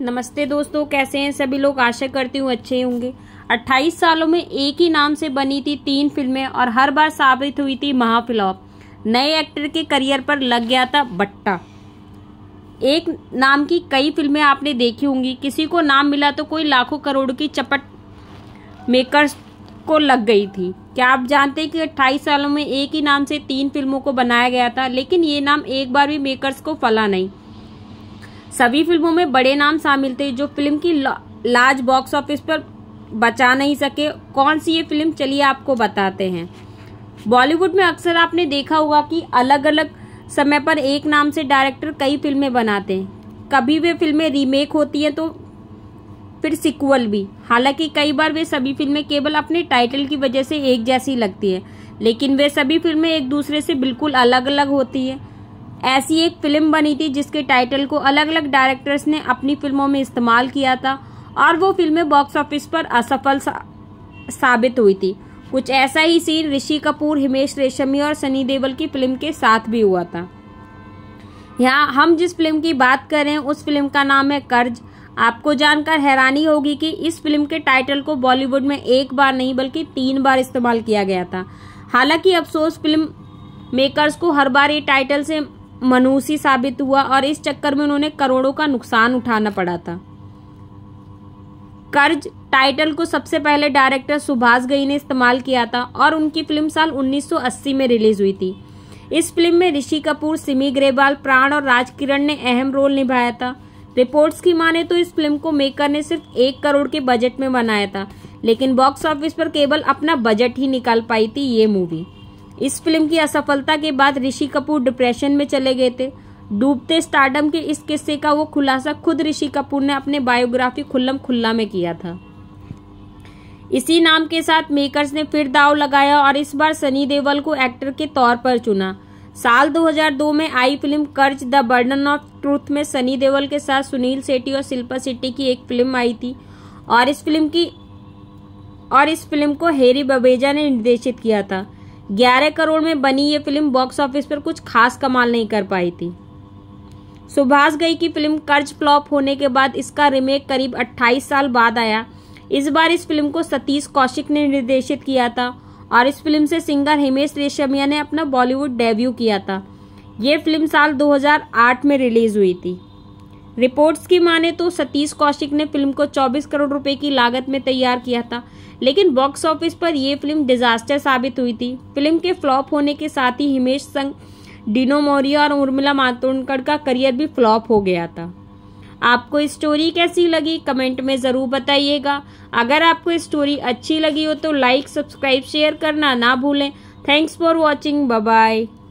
नमस्ते दोस्तों कैसे हैं सभी लोग आशा करती हूँ अच्छे होंगे 28 सालों में एक ही नाम से बनी थी तीन फिल्में और हर बार साबित हुई थी महाफिलॉप नए एक्टर के करियर पर लग गया था बट्टा एक नाम की कई फिल्में आपने देखी होंगी किसी को नाम मिला तो कोई लाखों करोड़ की चपट मेकर्स को लग गई थी क्या आप जानते हैं कि अट्ठाईस सालों में एक ही नाम से तीन फिल्मों को बनाया गया था लेकिन ये नाम एक बार भी मेकर्स को फला नहीं सभी फिल्मों में बड़े नाम शामिल थे जो फिल्म की लार्ज बॉक्स ऑफिस पर बचा नहीं सके कौन सी ये फिल्म चलिए आपको बताते हैं बॉलीवुड में अक्सर आपने देखा होगा कि अलग अलग समय पर एक नाम से डायरेक्टर कई फिल्में बनाते हैं कभी वे फिल्में रीमेक होती हैं तो फिर सिक्वल भी हालांकि कई बार वे सभी फिल्में केवल अपने टाइटल की वजह से एक जैसी लगती है लेकिन वे सभी फिल्में एक दूसरे से बिल्कुल अलग अलग होती है ऐसी एक फिल्म बनी थी जिसके टाइटल को अलग अलग डायरेक्टर्स ने अपनी फिल्मों में इस्तेमाल किया था और वो फिल्में बॉक्स ऑफिस पर असफल सा, साबित हुई थी कुछ ऐसा ही सीन ऋषि कपूर हिमेश रेशमी और सनी देवल की फिल्म के साथ भी हुआ था यहाँ हम जिस फिल्म की बात कर रहे हैं उस फिल्म का नाम है कर्ज आपको जानकर हैरानी होगी कि इस फिल्म के टाइटल को बॉलीवुड में एक बार नहीं बल्कि तीन बार इस्तेमाल किया गया था हालांकि अफसोस फिल्म मेकर्स को हर बार ये टाइटल से मनुषी साबित हुआ और इस चक्कर में उन्होंने करोड़ों का नुकसान उठाना पड़ा था कर्ज टाइटल को सबसे पहले डायरेक्टर सुभाष गई ने इस्तेमाल किया था और उनकी फिल्म साल 1980 में रिलीज हुई थी इस फिल्म में ऋषि कपूर सिमी ग्रेवाल प्राण और राज किरण ने अहम रोल निभाया था रिपोर्ट्स की माने तो इस फिल्म को मेकर ने सिर्फ एक करोड़ के बजट में बनाया था लेकिन बॉक्स ऑफिस पर केवल अपना बजट ही निकाल पाई थी ये मूवी इस फिल्म की असफलता के बाद ऋषि कपूर डिप्रेशन में चले गए थे डूबते स्टार्डम के इस किस्से का वो खुलासा खुद ऋषि कपूर ने अपने बायोग्राफी खुल्लम खुल्ला में किया था इसी नाम के साथ मेकर्स ने फिर दाव लगाया और इस बार सनी देवल को एक्टर के तौर पर चुना साल 2002 में आई film Karz the burden of truth में सनी देवल के साथ सुनील सेट्टी और शिल्पा शेट्टी की एक फिल्म आई थी और इस फिल्म की और इस फिल्म को हेरी बबेजा ने निर्देशित किया था ग्यारह करोड़ में बनी ये फिल्म बॉक्स ऑफिस पर कुछ खास कमाल नहीं कर पाई थी सुभाष गई की फिल्म कर्ज फ्लॉप होने के बाद इसका रिमेक करीब 28 साल बाद आया इस बार इस फिल्म को सतीश कौशिक ने निर्देशित किया था और इस फिल्म से सिंगर हिमेश रेशमिया ने अपना बॉलीवुड डेब्यू किया था ये फिल्म साल 2008 में रिलीज हुई थी रिपोर्ट्स की माने तो सतीश कौशिक ने फिल्म को 24 करोड़ रुपए की लागत में तैयार किया था लेकिन बॉक्स ऑफिस पर यह फिल्म डिजास्टर साबित हुई थी फिल्म के फ्लॉप होने के साथ ही हिमेश संग डिनो मौर्य और उर्मिला मातोंडकर का करियर भी फ्लॉप हो गया था आपको स्टोरी कैसी लगी कमेंट में ज़रूर बताइएगा अगर आपको स्टोरी अच्छी लगी हो तो लाइक सब्सक्राइब शेयर करना ना भूलें थैंक्स फॉर वॉचिंग बाय